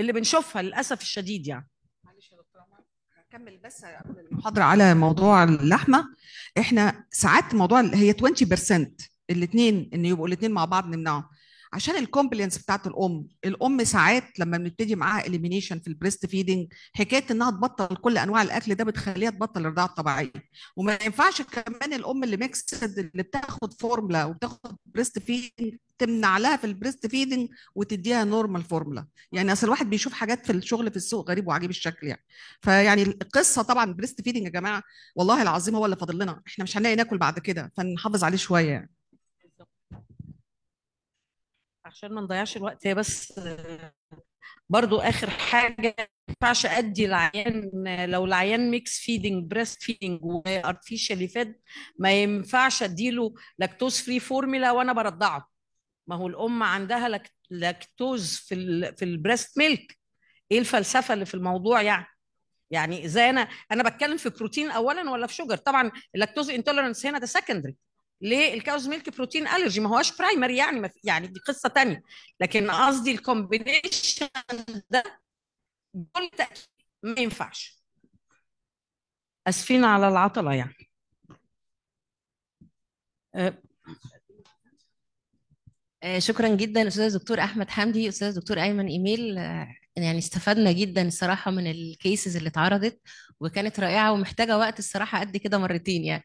اللي بنشوفها للاسف الشديد يعني معلش يا بس قبل المحاضره على موضوع اللحمه احنا ساعات موضوع هي 20% الاثنين ان يبقوا الاثنين مع بعض نمنعه عشان الكومبلينس بتاعت الام الام ساعات لما بنبتدي معاها اليمينيشن في البريست فيدنج حكايه انها تبطل كل انواع الاكل ده بتخليها تبطل الرضاعه الطبيعيه وما ينفعش كمان الام اللي ميكسد اللي بتاخد فورمولا وبتاخد بريست فيدنج تمنع لها في البريست فيدنج وتديها نورمال فورمولا يعني اصل الواحد بيشوف حاجات في الشغل في السوق غريب وعجيب الشكل يعني فيعني القصه طبعا بريست فيدنج يا جماعه والله العظيم هو اللي فاضل لنا احنا مش هنلاقي ناكل بعد كده فنحافظ عليه شويه يعني عشان ما نضيعش الوقت هي بس برضو اخر حاجه ما ينفعش ادي العيان لو العيان ميكس فيدنج بريست فيدنج وارتفيشالي فيد ما ينفعش اديله لاكتوز فري فورميلا وانا برضعه ما هو الام عندها لاكتوز في الـ في البريست ميلك ايه الفلسفه اللي في الموضوع يعني يعني ازاي انا انا بتكلم في بروتين اولا ولا في شوجر طبعا اللاكتوز انتولرنس هنا ده سكندري للكاوز ميلك بروتين الرجي ما هوش برايمري يعني ما يعني دي قصه ثانيه لكن قصدي الكومبينيشن ده بكل تاكيد ما ينفعش اسفين على العطله يعني أه. آه، شكرا جدا استاذ دكتور احمد حمدي استاذ دكتور ايمن ايميل آه، يعني استفدنا جدا الصراحه من الكيسز اللي اتعرضت وكانت رائعه ومحتاجه وقت الصراحه قد كده مرتين يعني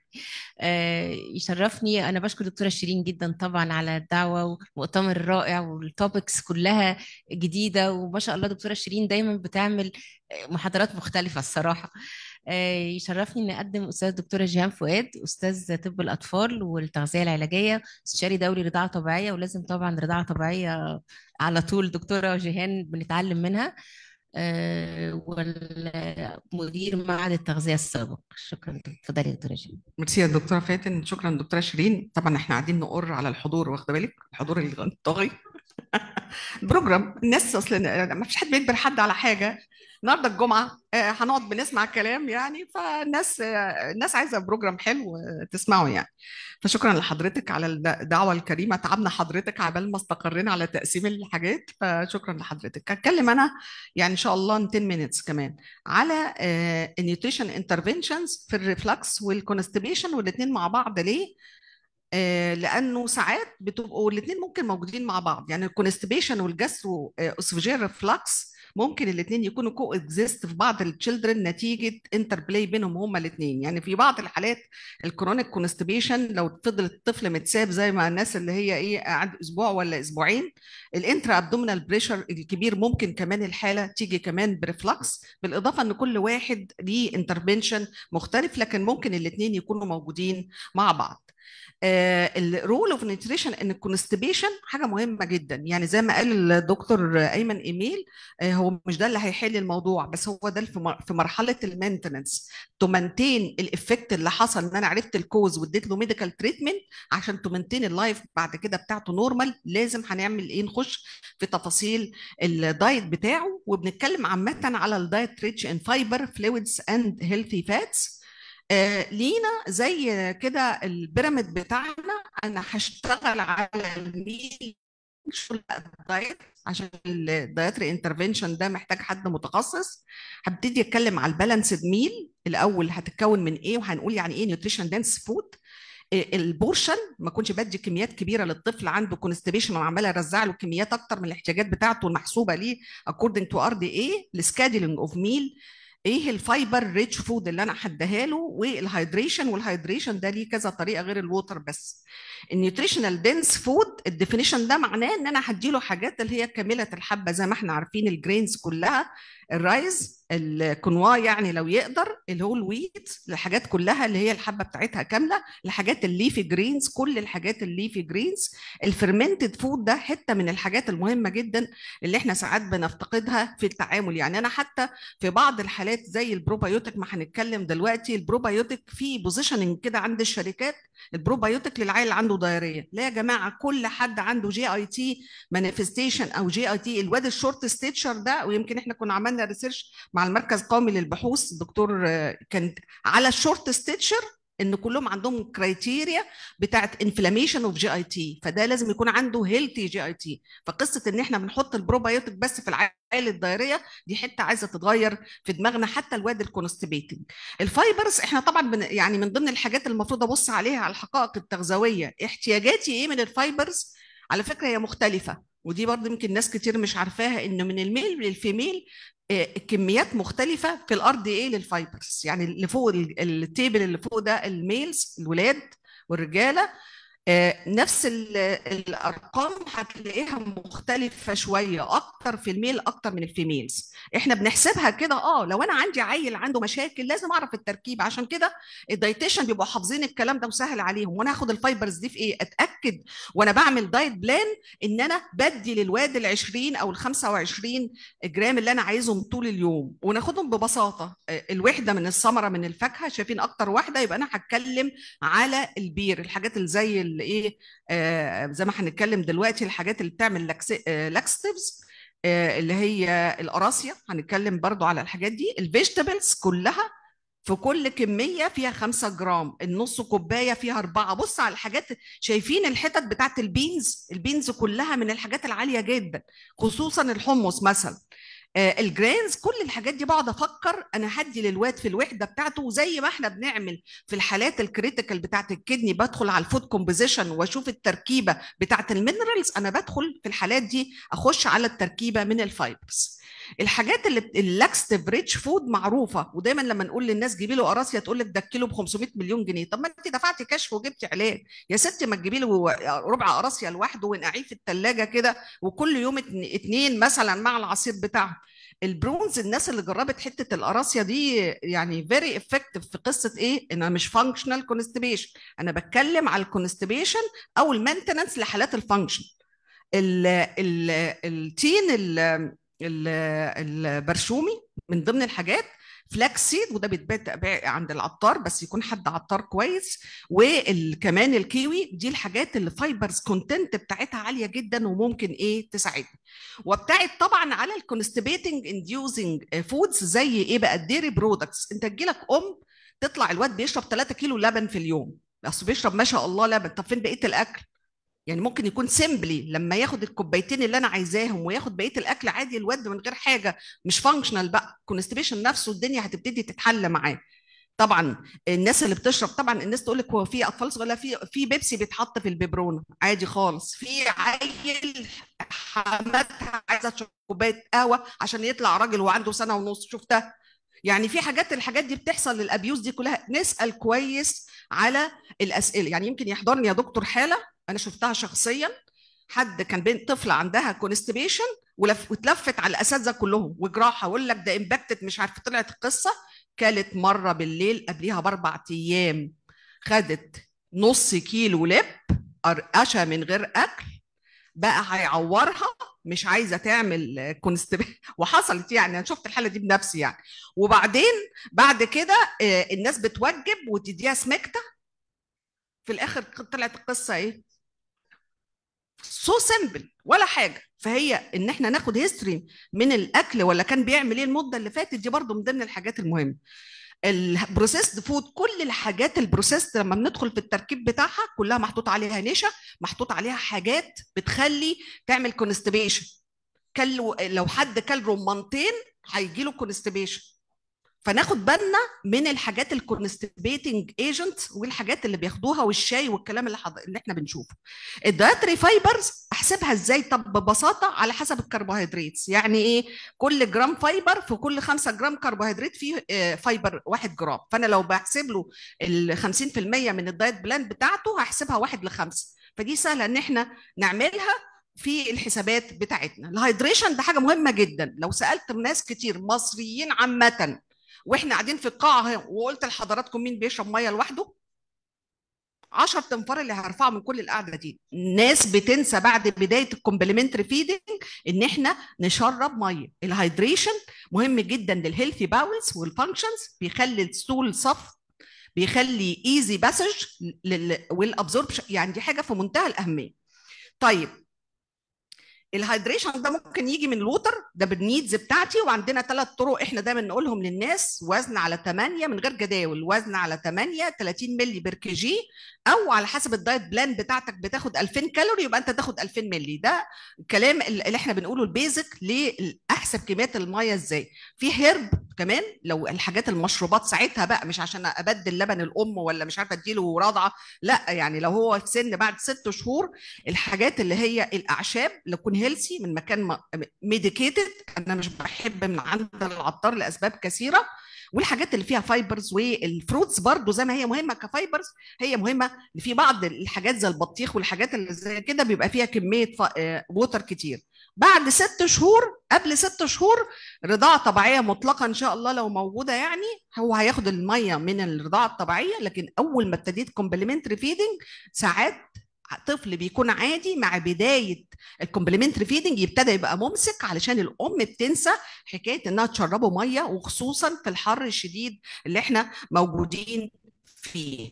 آه يشرفني انا بشكر دكتوره شيرين جدا طبعا على الدعوه والمؤتمر الرائع والتوبكس كلها جديده وما شاء الله دكتوره شيرين دايما بتعمل محاضرات مختلفه الصراحه آه، يشرفني اني اقدم استاذ دكتوره جيهان فؤاد استاذ طب الاطفال والتغذيه العلاجيه استشاري دوري رضاعه طبيعيه ولازم طبعا رضاعه طبيعيه على طول دكتوره جيهان بنتعلم منها آه، والمدير معهد التغذيه السابق شكرا اتفضلي يا دكتوره جيهان ميرسي يا دكتوره فاتن شكرا دكتوره شيرين طبعا احنا قاعدين نقر على الحضور واخده بالك الحضور الطاغي بروجرام الناس اصلا ما فيش حد بيجبر حد على حاجه النهارده الجمعه آه، هنقعد بنسمع كلام يعني فالناس آه، الناس عايزه بروجرام حلو آه، تسمعه يعني فشكرا لحضرتك على الدعوه الكريمه تعبنا حضرتك عبال ما استقرينا على تقسيم الحاجات فشكرا لحضرتك هتكلم انا يعني ان شاء الله 10 مينتس كمان على النيوتريشن انترفنشنز في الريفلكس والكونستبيشن والاثنين مع بعض ليه لانه ساعات بتبقوا الاثنين ممكن موجودين مع بعض يعني الكونستبيشن والجاسترو اسوفيجير ريفلكس ممكن الاثنين يكونوا كو اكزيست في بعض التشيلدرن نتيجه انتر بلاي بينهم هما الاثنين يعني في بعض الحالات الكرونيك كونستبيشن لو فضل الطفل متساب زي ما الناس اللي هي ايه قاعد اسبوع ولا اسبوعين الانترا ابدومينال بريشر الكبير ممكن كمان الحاله تيجي كمان بريفلكس بالاضافه ان كل واحد ليه انترفينشن مختلف لكن ممكن الاثنين يكونوا موجودين مع بعض الرول اوف نيوتريشن ان الكونستبيشن حاجه مهمه جدا يعني زي ما قال الدكتور ايمن ايميل آه، هو مش ده اللي هيحل الموضوع بس هو ده في مرحله المينتننس تو مانتين الايفكت اللي حصل ان انا عرفت الكوز واديت له ميديكال تريتمنت عشان تو مانتين اللايف بعد كده بتاعته نورمال لازم هنعمل ايه نخش في تفاصيل الدايت بتاعه وبنتكلم عامه على الدايت ريتش ان فايبر فلويدز اند هيلثي فاتس آه، لينا زي كده البيراميد بتاعنا انا هشتغل على الميل شغل الدايت عشان الدايتري انترفنشن ده محتاج حد متخصص هبتدي اتكلم على البالانسد ميل الاول هتتكون من ايه وهنقول يعني ايه نيوتريشن دانس فود البورشن ما كنتش بدي كميات كبيره للطفل عنده كونستبيشن وعماله ارزع له كميات اكتر من الاحتياجات بتاعته المحسوبه ليه اكوردنج تو ار دي اي السكادولينج اوف ميل ايه الفايبر ريتش فود اللي انا هديها له والهايدريشن والهايدريشن ده ليه كذا طريقه غير الووتر بس النيوتريشنال دنس فود الديفينيشن ده معناه ان انا هديله حاجات اللي هي كامله الحبه زي ما احنا عارفين الجرينز كلها الرايز الكنوا يعني لو يقدر اللي هو الويت الحاجات كلها اللي هي الحبه بتاعتها كامله الحاجات الليفي جرينز كل الحاجات الليفي جرينز الفرمنتد فود ده حته من الحاجات المهمه جدا اللي احنا ساعات بنفتقدها في التعامل يعني انا حتى في بعض الحالات حالات زي البروبايوتيك ما هنتكلم دلوقتي البروبايوتيك في بوزيشننج كده عند الشركات البروبايوتيك للعيل اللي عنده دايريه لا يا جماعه كل حد عنده جي اي تي مانيفستيشن او جي اي تي الواد الشورت ستيتشر ده ويمكن احنا كنا عملنا ريسيرش مع المركز القومي للبحوث الدكتور آه، كان على الشورت ستيتشر ان كلهم عندهم كرايتيريا بتاعت انفلاميشن اوف جي اي تي فده لازم يكون عنده هيلثي جي اي تي فقصه ان احنا بنحط البروبايوتيك بس في العائله الدائريه دي حته عايزه تتغير في دماغنا حتى الواد الكونستبيتنج الفايبرز احنا طبعا بن يعني من ضمن الحاجات المفروض ابص عليها على الحقائق التغذويه احتياجاتي ايه من الفايبرز على فكره هي مختلفه ودي برضه يمكن ناس كتير مش عارفاها انه من الميل للفيميل آه، كميات مختلفه في الأرض إيه للفايبرز يعني اللي فوق التيبل اللي فوق ده الميلز الولاد والرجاله آه، نفس الارقام هتلاقيها مختلفه شويه اكتر في الميل اكتر من الفيميلز احنا بنحسبها كده اه لو انا عندي عيل عنده مشاكل لازم اعرف التركيب عشان كده الدايتيشن بيبقوا حافظين الكلام ده وسهل عليهم وانا هاخد الفايبرز دي في ايه اتاكد وانا بعمل دايت بلان ان انا بدي للواد ال 20 او ال 25 جرام اللي انا عايزهم طول اليوم وناخدهم ببساطه آه، الوحده من الثمره من الفاكهه شايفين اكتر واحده يبقى انا هتكلم على البير الحاجات اللي زي اللي ايه آه، زي ما هنتكلم دلوقتي الحاجات اللي بتعمل آه، لاكستيفز آه، اللي هي القراصية هنتكلم برضو على الحاجات دي الفيجيتابلز كلها في كل كمية فيها خمسة جرام النص كوباية فيها أربعة بص على الحاجات شايفين الحتت بتاعت البينز البينز كلها من الحاجات العالية جدا خصوصا الحمص مثلا آه، الجرينز كل الحاجات دي بقعد افكر انا هدي للواد في الوحده بتاعته وزي ما احنا بنعمل في الحالات الكريتيكال بتاعه الكدني بدخل على الفود كومبوزيشن واشوف التركيبه بتاعه المينرالز انا بدخل في الحالات دي اخش على التركيبه من الفايبرز الحاجات اللي اللاكست بريتش فود معروفه ودايما لما نقول للناس جيبي له قراصيا تقول لك ده الكيلو ب 500 مليون جنيه طب ما انت دفعتي كشف وجبتي علاج يا ستي ما تجيبي له ربع قراصيا لوحده ونقعيه في الثلاجه كده وكل يوم اتنين مثلا مع العصير بتاعه البرونز الناس اللي جربت حته القراصيا دي يعني فيري افكتيف في قصه ايه انها مش فانكشنال كونستبيشن انا بتكلم على الكونستبيشن او المينتننس لحالات الفانكشن التين البرشومي من ضمن الحاجات فلاكس سيد وده بيتباع عند العطار بس يكون حد عطار كويس وكمان الكيوي دي الحاجات اللي فايبرز كونتنت بتاعتها عاليه جدا وممكن ايه تساعدنا وابتعد طبعا على الكونستبيتنج انديوزنج فودز زي ايه بقى الديري برودكتس انت تجيلك ام تطلع الواد بيشرب 3 كيلو لبن في اليوم بس بيشرب ما شاء الله لبن طب فين بقيه الاكل يعني ممكن يكون سيمبلي لما ياخد الكوبايتين اللي انا عايزاهم وياخد بقيه الاكل عادي الواد من غير حاجه مش فانكشنال بقى كونستبيشن نفسه الدنيا هتبتدي تتحل معاه طبعا الناس اللي بتشرب طبعا الناس تقول لك هو في اطفال صغيره في في بيبسي بيتحط في الببرونه عادي خالص في عيل حماتها عايزه تشرب كوبايه قهوه عشان يطلع راجل وعنده سنه ونص شفتها يعني في حاجات الحاجات دي بتحصل للابيوز دي كلها نسال كويس على الاسئله يعني يمكن يحضرني يا دكتور حاله انا شفتها شخصيا حد كان بنت طفله عندها كونستبيشن واتلفت على الاساتذه كلهم وجراحه اقول لك ده امباكتد مش عارفه طلعت القصه كلت مره بالليل قبليها باربع ايام خدت نص كيلو لب قرقشه من غير اكل بقى هيعورها مش عايزه تعمل كونستبل وحصلت يعني انا شفت الحاله دي بنفسي يعني وبعدين بعد كده آه، الناس بتوجب وتديها سمكته في الاخر طلعت القصه ايه سو سيمبل ولا حاجه فهي ان احنا ناخد هيستوري من الاكل ولا كان بيعمل ايه المده اللي فاتت دي برضو من ضمن الحاجات المهمه البروسيسد فود كل الحاجات البروسيسد لما بندخل في التركيب بتاعها كلها محطوط عليها نشا محطوط عليها حاجات بتخلي تعمل كونستبيشن كل لو حد كل رمانتين هيجي له كونستبيشن فناخد بالنا من الحاجات الكونستبيتنج ايجنت والحاجات اللي بياخدوها والشاي والكلام اللي, حض... اللي احنا بنشوفه الدايتري فايبرز احسبها ازاي طب ببساطه على حسب الكربوهيدرات يعني ايه كل جرام فايبر في كل 5 جرام كربوهيدرات فيه آه، فايبر 1 جرام فانا لو بحسب له ال 50% من الدايت بلان بتاعته هحسبها 1 ل 5 فدي سهله ان احنا نعملها في الحسابات بتاعتنا الهايدريشن ده حاجه مهمه جدا لو سالت ناس كتير مصريين عامه واحنا قاعدين في القاعه اهي وقلت لحضراتكم مين بيشرب ميه لوحده 10 تنفار اللي هرفعه من كل القعده دي الناس بتنسى بعد بدايه الكومبلمنتري فيدنج ان احنا نشرب ميه الهايدريشن مهم جدا للهيلثي باولز والفانكشنز بيخلي الستول صف بيخلي ايزي باسج والابزوربشن يعني دي حاجه في منتهى الاهميه طيب الهايدريشن ده ممكن يجي من الووتر ده بالنيدز بتاعتي وعندنا ثلاث طرق احنا دايما نقولهم للناس وزن على 8 من غير جداول وزن على 8 30 مللي بير كي جي او على حسب الدايت بلان بتاعتك بتاخد 2000 كالوري يبقى انت تاخد 2000 مللي ده الكلام اللي احنا بنقوله البيزك لاحسب كميات الميه ازاي في هيرب كمان لو الحاجات المشروبات ساعتها بقى مش عشان ابدل لبن الام ولا مش عارفه اديله رضعه لا يعني لو هو في سن بعد ست شهور الحاجات اللي هي الاعشاب لو هيلسي من مكان ميديكيتد انا مش بحب من عند العطار لاسباب كثيره والحاجات اللي فيها فايبرز والفروتس برضو زي ما هي مهمه كفايبرز هي مهمه في بعض الحاجات زي البطيخ والحاجات اللي زي كده بيبقى فيها كميه ووتر آه، كتير بعد ست شهور قبل ست شهور رضاعة طبيعية مطلقة إن شاء الله لو موجودة يعني هو هياخد المية من الرضاعة الطبيعية لكن أول ما ابتديت كومبلمنتري فيدنج ساعات طفل بيكون عادي مع بدايه الكومبلمنتري فيدنج يبتدى يبقى ممسك علشان الام بتنسى حكايه انها تشربه ميه وخصوصا في الحر الشديد اللي احنا موجودين فيه.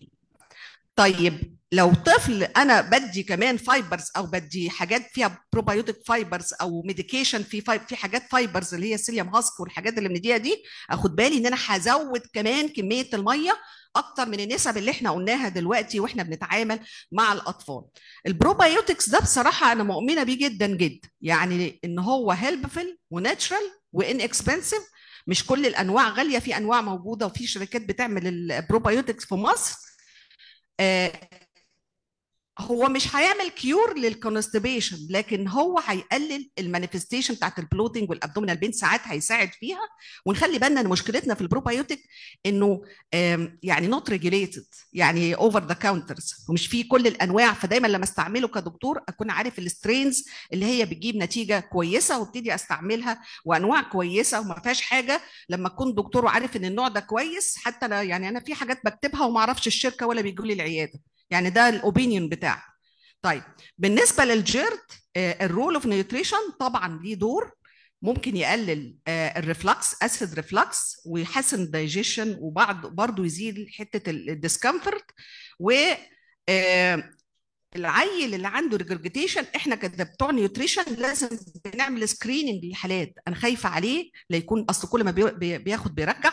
طيب لو طفل انا بدي كمان فايبرز او بدي حاجات فيها بروبايوتيك فايبرز او ميديكيشن في في حاجات فايبرز اللي هي السيليوم هاسك والحاجات اللي بنديها دي اخد بالي ان انا هزود كمان كميه الميه اكتر من النسب اللي احنا قلناها دلوقتي واحنا بنتعامل مع الاطفال البروبايوتكس ده بصراحه انا مؤمنه بيه جدا جدا يعني ان هو هيلبفل وناتشرال وان اكسبنسيف مش كل الانواع غاليه في انواع موجوده وفي شركات بتعمل البروبايوتكس في مصر آه، هو مش هيعمل كيور للكونستبيشن لكن هو هيقلل المانيفستيشن بتاعت البلوتنج والابدومينال بين ساعات هيساعد فيها ونخلي بالنا ان مشكلتنا في البروبايوتيك انه يعني نوت ريجوليتد يعني اوفر ذا كاونترز ومش فيه كل الانواع فدايما لما استعمله كدكتور اكون عارف السترينز اللي هي بتجيب نتيجه كويسه وابتدي استعملها وانواع كويسه وما فيهاش حاجه لما اكون دكتور وعارف ان النوع ده كويس حتى يعني انا في حاجات بكتبها وما اعرفش الشركه ولا بيجوا لي العياده يعني ده الاوبينيون بتاعه طيب بالنسبه للجيرد الرول اوف نيوتريشن طبعا ليه دور ممكن يقلل الريفلكس اسيد ريفلكس ويحسن الدايجيشن وبعض برضه يزيد حته الديسكمفورت و آه، العيل اللي عنده ريجرجيتيشن احنا كده بتوع نيوتريشن لازم بنعمل سكريننج للحالات انا خايفه عليه ليكون اصل كل ما بياخد بيرجع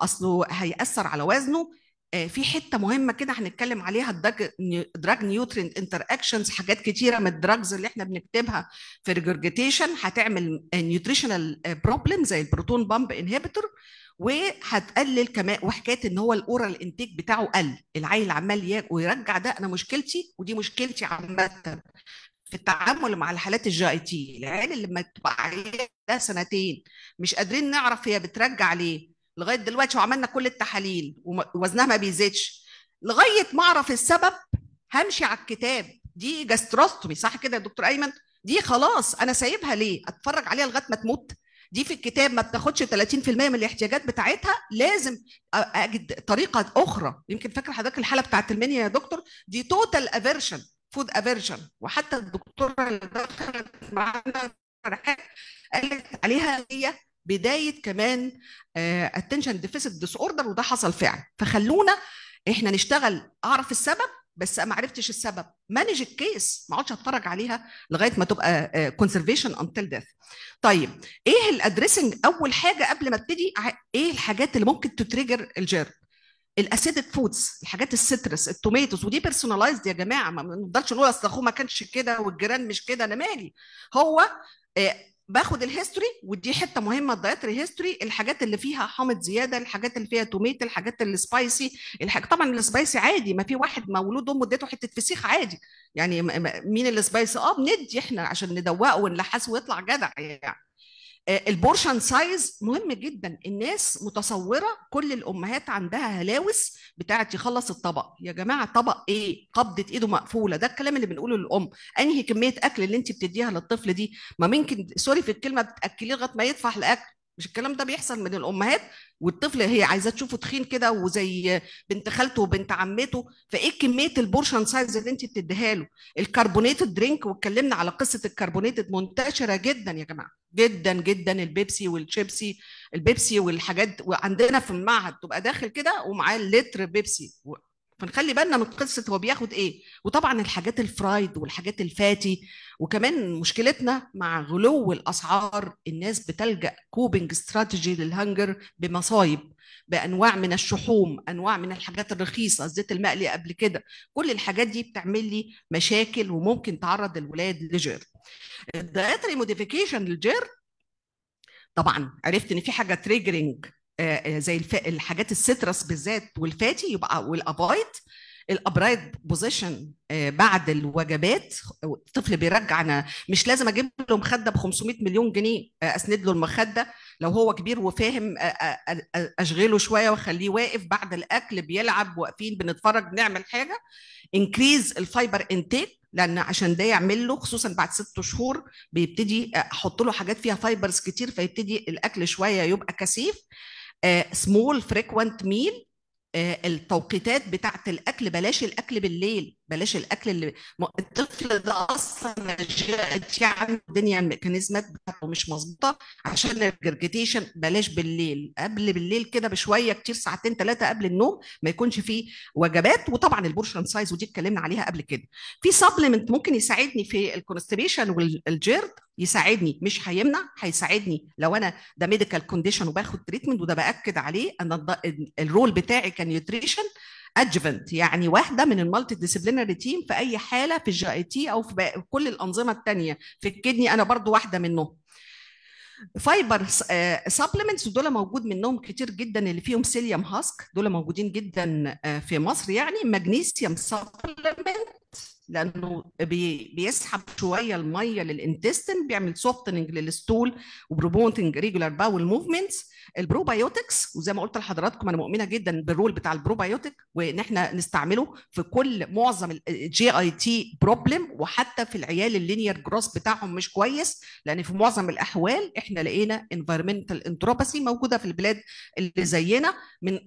اصله هياثر على وزنه آه، في حته مهمه كده هنتكلم عليها الدراج دراج نيوترين انتر اكشنز حاجات كتيره من الدراجز اللي احنا بنكتبها في ريجورجيتيشن هتعمل نيوتريشنال بروبلم زي البروتون بامب انهبيتور وهتقلل كمان وحكايه ان هو الاورال انتيك بتاعه قل العيل عمال ويرجع ده انا مشكلتي ودي مشكلتي عامه في التعامل مع الحالات الجي اي تي العيال اللي لما تبقى عيال سنتين مش قادرين نعرف هي بترجع ليه لغايه دلوقتي وعملنا كل التحاليل ووزنها ما بيزيدش لغايه ما اعرف السبب همشي على الكتاب دي جاستروستومي صح كده يا دكتور ايمن دي خلاص انا سايبها ليه اتفرج عليها لغايه ما تموت دي في الكتاب ما بتاخدش 30% من الاحتياجات بتاعتها لازم اجد طريقه اخرى يمكن فاكر حضرتك الحاله بتاعت المنيا يا دكتور دي توتال افيرشن فود افيرشن وحتى الدكتوره اللي دخلت معانا قالت عليها هي بدايه كمان اتنشن ديفيسيت ديس اوردر وده حصل فعلا فخلونا احنا نشتغل اعرف السبب بس ما عرفتش السبب مانج الكيس ما اقعدش اتفرج عليها لغايه ما تبقى كونسرفيشن انتل ديث طيب ايه الادريسنج اول حاجه قبل ما ابتدي ايه الحاجات اللي ممكن تتريجر الجير الاسيدك فودز الحاجات السترس التوميتوز ودي بيرسوناليزد يا جماعه ما نفضلش نقول اصل اخوه ما كانش كده والجيران مش كده انا مالي هو آه، باخد الهيستوري ودي حته مهمه الدايتري هيستوري الحاجات اللي فيها حامض زياده الحاجات اللي فيها توميت الحاجات السبايسي الحاجات طبعا السبايسي عادي ما في واحد مولود امه اديته حته فسيخ عادي يعني مين السبايسي اه بندي احنا عشان ندوقه ونلحسه ويطلع جدع يعني آه، البورشن سايز مهم جدا الناس متصوره كل الامهات عندها هلاوس بتاعت يخلص الطبق يا جماعه طبق ايه قبضه ايده مقفوله ده الكلام اللي بنقوله للام انهي كميه اكل اللي انت بتديها للطفل دي ما ممكن سوري في الكلمه بتاكليه لغايه ما يدفع الاكل مش الكلام ده بيحصل من الامهات والطفل هي عايزاه تشوفه تخين كده وزي بنت خالته وبنت عمته فايه كميه البورشن سايز اللي انت بتديها له الكربونيتد درينك واتكلمنا على قصه الكربونيتد منتشره جدا يا جماعه جدا جدا البيبسي والشيبسي البيبسي والحاجات وعندنا في المعهد تبقى داخل كده ومعاه لتر بيبسي فنخلي بالنا من قصه هو بياخد ايه وطبعا الحاجات الفرايد والحاجات الفاتي وكمان مشكلتنا مع غلو الاسعار الناس بتلجا كوبنج استراتيجي للهنجر بمصايب بانواع من الشحوم انواع من الحاجات الرخيصه الزيت المقلي قبل كده كل الحاجات دي بتعمل لي مشاكل وممكن تعرض الولاد لجير الدايتري موديفيكيشن للجير طبعا عرفت ان في حاجه تريجرنج آه، آه، زي الف... الحاجات السترس بالذات والفاتي يبقى والابايد الابرايت بوزيشن آه، بعد الوجبات الطفل بيرجع انا مش لازم اجيب له مخده ب 500 مليون جنيه اسند له المخده لو هو كبير وفاهم اشغله شويه واخليه واقف بعد الاكل بيلعب واقفين بنتفرج بنعمل حاجه انكريز الفايبر انتيك لان عشان ده يعمل له خصوصا بعد ست شهور بيبتدي احط له حاجات فيها فايبرز كتير فيبتدي الاكل شويه يبقى كثيف سمول فريكوينت ميل التوقيتات بتاعت الاكل بلاش الاكل بالليل بلاش الاكل اللي الطفل ده اصلا جاءت يعني الدنيا الميكانيزمات بتاعته مش مظبوطه عشان الجرجيتيشن بلاش بالليل قبل بالليل كده بشويه كتير ساعتين ثلاثه قبل النوم ما يكونش فيه وجبات وطبعا البورشن سايز ودي اتكلمنا عليها قبل كده في سبلمنت ممكن يساعدني في الكونستبيشن والجيرد يساعدني مش هيمنع هيساعدني لو انا ده ميديكال كونديشن وباخد تريتمنت وده باكد عليه ان الرول بتاعي كان نيوتريشن ادجفنت يعني واحده من المالتي ديسيبلينري تيم في اي حاله في الجي اي تي او في كل الانظمه الثانيه في الكدني انا برضو واحده منهم فايبر آه، سبلمنتس دول موجود منهم كتير جدا اللي فيهم سيليوم هاسك دول موجودين جدا آه، في مصر يعني مغنيسيوم سبلمنت لانه بي بيسحب شويه الميه للانتستين بيعمل سوفتنج للستول وبروبونتنج ريجولار باول موفمنتس البروبايوتكس وزي ما قلت لحضراتكم انا مؤمنه جدا بالرول بتاع البروبايوتك وان احنا نستعمله في كل معظم الجي اي تي بروبلم وحتى في العيال اللينير جروس بتاعهم مش كويس لان في معظم الاحوال احنا لقينا انفيرمنتال انتروباسي موجوده في البلاد اللي زينا من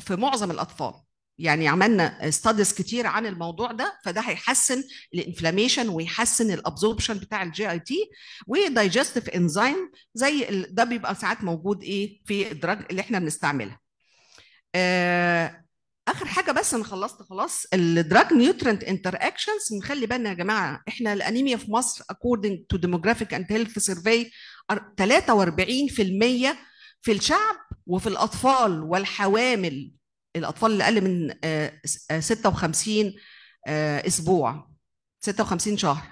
في معظم الاطفال يعني عملنا ستاديز كتير عن الموضوع ده فده هيحسن الانفلاميشن ويحسن الابزوربشن بتاع الجي اي تي ودايجستيف انزيم زي ده بيبقى ساعات موجود ايه في الدراج اللي احنا بنستعملها آه، اخر حاجه بس انا خلصت خلاص الدراج نيوترنت انتر اكشنز نخلي بالنا يا جماعه احنا الانيميا في مصر اكوردنج تو ديموغرافيك اند هيلث سيرفي 43% في الشعب وفي الاطفال والحوامل الاطفال اللي اقل من 56 آه، آه، آه، اسبوع 56 شهر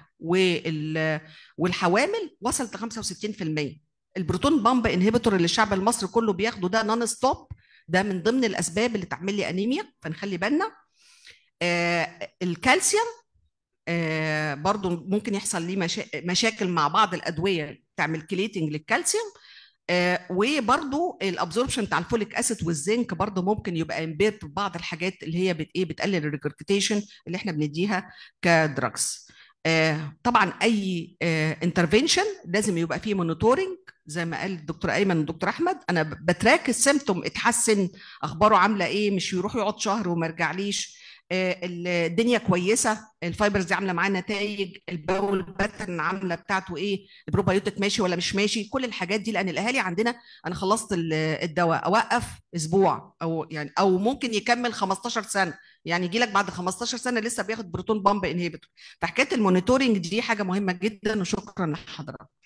والحوامل وصلت ل 65% البروتون بامب انهبيتور اللي الشعب المصري كله بياخده ده نون ستوب ده من ضمن الاسباب اللي تعمل لي انيميا فنخلي بالنا الكالسيوم برضه برضو ممكن يحصل ليه مشاكل مع بعض الادويه تعمل كليتنج للكالسيوم آه، وبرضو الابزوربشن بتاع الفوليك اسيد والزنك برضو ممكن يبقى امبير ببعض الحاجات اللي هي بت ايه بتقلل الريكورتيشن اللي احنا بنديها كدراجز آه، طبعا اي انترفنشن آه، لازم يبقى فيه مونيتورنج زي ما قال الدكتور ايمن والدكتور احمد انا بتراك السيمتوم اتحسن اخباره عامله ايه مش يروح يقعد شهر وما يرجعليش الدنيا كويسه الفايبرز دي عامله معاه نتائج الباول باترن عامله بتاعته ايه البروبايوتيك ماشي ولا مش ماشي كل الحاجات دي لان الاهالي عندنا انا خلصت الدواء اوقف اسبوع او يعني او ممكن يكمل 15 سنه يعني يجي لك بعد 15 سنه لسه بياخد بروتون بامب انهيبيتور فحكايه المونيتورنج دي حاجه مهمه جدا وشكرا لحضرتك